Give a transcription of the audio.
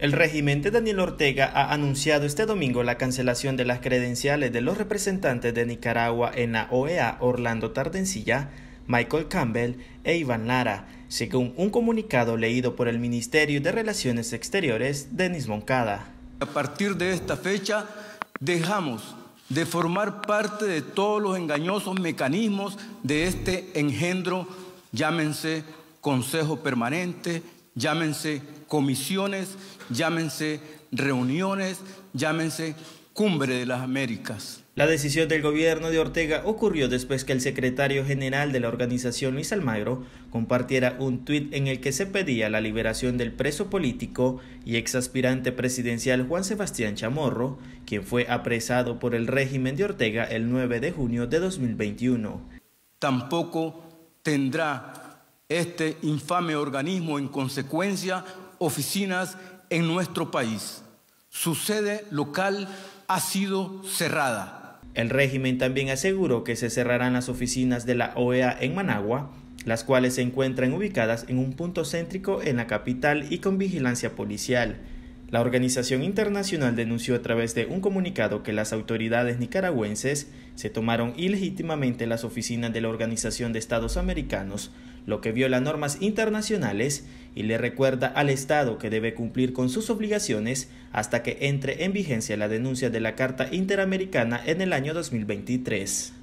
El régimen de Daniel Ortega ha anunciado este domingo la cancelación de las credenciales de los representantes de Nicaragua en la OEA Orlando Tardencilla, Michael Campbell e Iván Lara, según un comunicado leído por el Ministerio de Relaciones Exteriores, Denis Moncada. A partir de esta fecha, dejamos de formar parte de todos los engañosos mecanismos de este engendro, llámense Consejo Permanente, Llámense comisiones, llámense reuniones, llámense Cumbre de las Américas. La decisión del gobierno de Ortega ocurrió después que el secretario general de la organización Luis Almagro compartiera un tuit en el que se pedía la liberación del preso político y exaspirante presidencial Juan Sebastián Chamorro, quien fue apresado por el régimen de Ortega el 9 de junio de 2021. Tampoco tendrá este infame organismo, en consecuencia, oficinas en nuestro país. Su sede local ha sido cerrada. El régimen también aseguró que se cerrarán las oficinas de la OEA en Managua, las cuales se encuentran ubicadas en un punto céntrico en la capital y con vigilancia policial. La organización internacional denunció a través de un comunicado que las autoridades nicaragüenses se tomaron ilegítimamente las oficinas de la Organización de Estados Americanos, lo que viola normas internacionales y le recuerda al Estado que debe cumplir con sus obligaciones hasta que entre en vigencia la denuncia de la Carta Interamericana en el año 2023.